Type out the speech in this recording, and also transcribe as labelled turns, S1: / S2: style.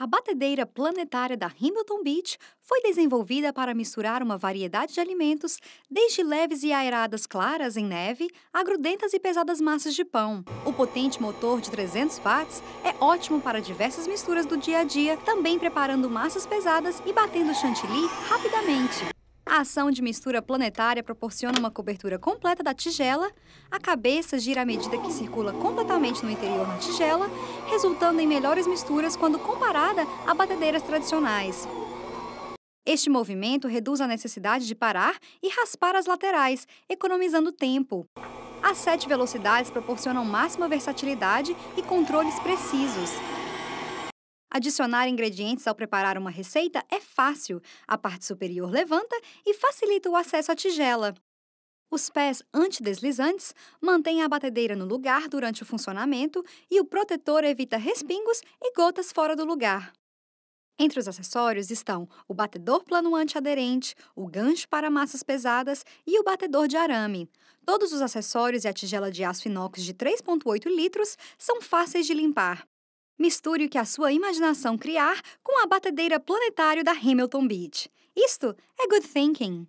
S1: A batedeira planetária da Hamilton Beach foi desenvolvida para misturar uma variedade de alimentos, desde leves e aeradas claras em neve a grudentas e pesadas massas de pão. O potente motor de 300 watts é ótimo para diversas misturas do dia a dia, também preparando massas pesadas e batendo chantilly rapidamente. A ação de mistura planetária proporciona uma cobertura completa da tigela, a cabeça gira à medida que circula completamente no interior da tigela, resultando em melhores misturas quando comparada a batedeiras tradicionais. Este movimento reduz a necessidade de parar e raspar as laterais, economizando tempo. As sete velocidades proporcionam máxima versatilidade e controles precisos. Adicionar ingredientes ao preparar uma receita é fácil, a parte superior levanta e facilita o acesso à tigela. Os pés antideslizantes mantêm a batedeira no lugar durante o funcionamento e o protetor evita respingos e gotas fora do lugar. Entre os acessórios estão o batedor plano antiaderente, o gancho para massas pesadas e o batedor de arame. Todos os acessórios e a tigela de aço inox de 3,8 litros são fáceis de limpar. Misture o que a sua imaginação criar com a batedeira planetário da Hamilton Beach. Isto é good thinking.